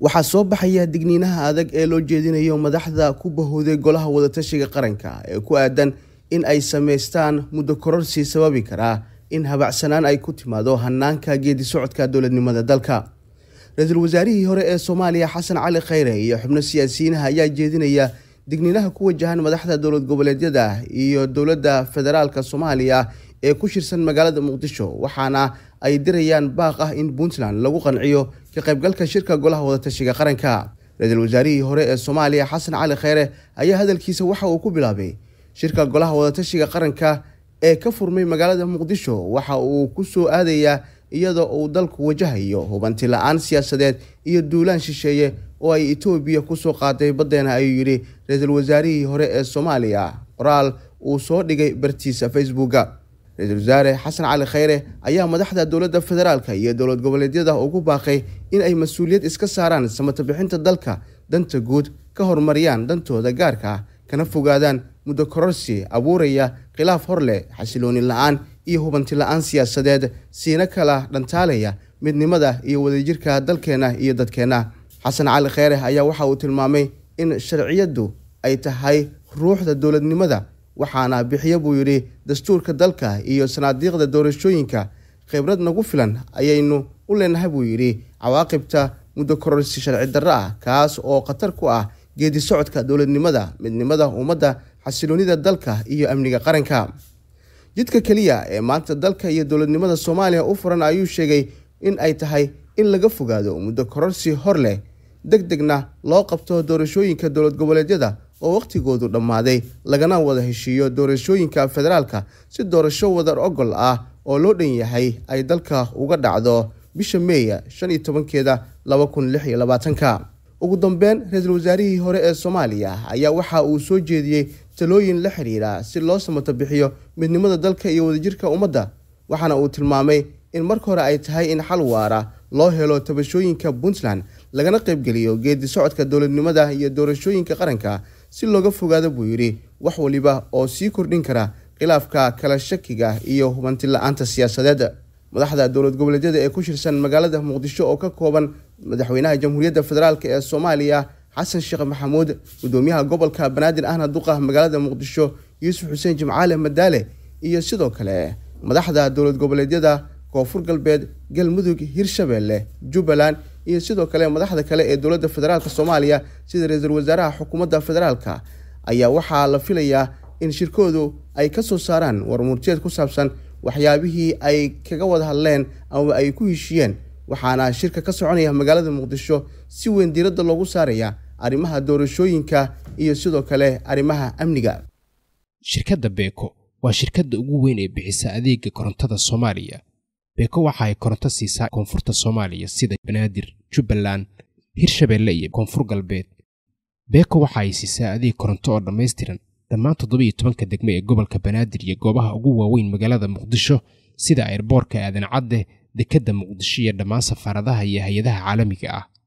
waxaa soo baxaya digniinaha adag ee loo jeedinayo madaxda ku bahooday golaha wadatashiga qaranka ee ku aadan in ay samaystaan muddo kororsii sababi karaa in habacsanaan ay ku timaado hanaanka geedi socodka dowladnimada dalka ra-iisul wasaarihii hore ee soomaaliya xasan cali khayre iyo xubno siyaasiyiinaha ayaa jeedinaya digniinaha ku wajahan madaxda dowlad goboleedyada iyo dowladda federaalka soomaaliya ee ku shirsan magaalada muqdisho waxaana ay dirayaan baaq ah in puntland lagu qanciyo ka qaybgalka shirka golaha wadatashiga qaranka ra-iisul wasaarihii hore ee soomaaliya xasan cali kheere ayaa hadalkiisa waxa uu ku bilaabay shirka golaha wadatashiga qaranka ee ka furmay magaalada muqdisho waxa uu ku soo aadayaa iyadoo uu dalku wajahayo hubanti la-aan siyaasadeed iyo duulaan shisheeye oo ay etoobiya kusoo qaaday baddeena ayuu yidhi ra-iisul wasaarihii hore ee soomaaliya qoraal uu soo dhigay bartiisa facebooka ra-iisul wasaare xasan cali khayre ayaa madaxda dowladda federaalka iyo dowlad goboleedyada ugu baaqay in ay mas-uuliyad iska saaraan samata bixinta dalka danta guud ka horumariyaan dantooda gaarka ah kana fogaadaan muddo kororsi abuuraya khilaaf hor leh xasilooni la-aan iyo hubanti la-aan siyaasadeed siina kala dhantaalaya midnimada iyo wadajirka dalkeenna iyo dadkeenna xasan cali kheyre ayaa waxa uu tilmaamay in sharciyaddu ay tahay ruuxda dowladnimada waxaana bixiya buu yidhi dastuurka dalka iyo sanaadiiqda doorashooyinka khibrad nagu filan ayaynu u leenahay buu yidhi cawaaqibta muddo kororsi sharci darro ah kaas oo khatar ku ah geedi socodka dowladnimada midnimada ummadda xasiloonida dalka iyo amniga qaranka jidka keliya ee maanta dalka iyo dowladnimada soomaaliya u furan ayuu sheegay in ay tahay in laga fogaado muddo kororsi hor leh deg degna loo qabto doorashooyinka dowlad goboleedyada oo wakhtigoodu dhammaaday lagana wada heshiiyo doorashooyinka federaalka si doorasho wadar ogol ah oo loo dhan yahay ay dalka uga dhacdo bisha meeya shan iyo tobankeeda laba kun lix iyo labaatanka ugu dambeyn ra-iisul wasaarihii hore ee soomaaliya ayaa waxa uu soo jeediyey talooyin la xidhiidha si loo samato bixiyo midnimada dalka iyo wadajirka ummadda waxaana uu tilmaamay in marka hore ay tahay in xal waara loo helo tabashooyinka puntland lagana qaybgeliyo geeddi socodka dowladnimada iyo doorashooyinka qaranka si looga fogaado buu yidhi wax waliba oo sii kordhin kara khilaafka kala shakiga iyo hubanti la-aanta siyaasadeed madaxda dowlad goboleedyada ee ku shirsan magaalada muqdisho oo ka kooban madaxweynaha jamhuuriyadda federaalk ee soomaaliya xasan sheekh maxamuud gudoomiyaha gobolka banaadir ahna duqa magaalada muqdisho yuusuf xuseen jimcaale madaale iyo sidoo kale madaxda dowlad goboleedyada koonfur galbeed galmudug hirshabeelle jubbaland iyo sidoo kale madaxda kale ee dowladda federaalka soomaaliya sida ra iisal wasaaraha xukuumadda federaalka ayaa waxaa la filayaa in shirkoodu ay ka soo saaraan warmurteed ku saabsan waxyaabihii ay kaga wada hadleen ama ay ku heshiiyeen waxaana shirka ka soconaya magaalada muqdisho si weyn diiradda loogu saaraya arrimaha doorashooyinka iyo sidoo kale arrimaha amniga shirkadda beeko waa shirkadda ugu weyn ee bixisa adeega korontada soomaaliya beeko waxa ay koronto siisaa koonfurta soomaaliya sida banaadir jubbaland hirshabeelle iyo koonfur galbeed beeko waxa ay siisaa adeeg koronto oo dhammaystiran dhammaan toddobiiyo tobanka degmo ee gobolka banaadir iyo goobaha ugu waaweyn magaalada muqdisho sida eerboorka aadan cadde dekedda muqdisho iyo dhammaan safaaradaha iyo hay-adaha caalamiga ah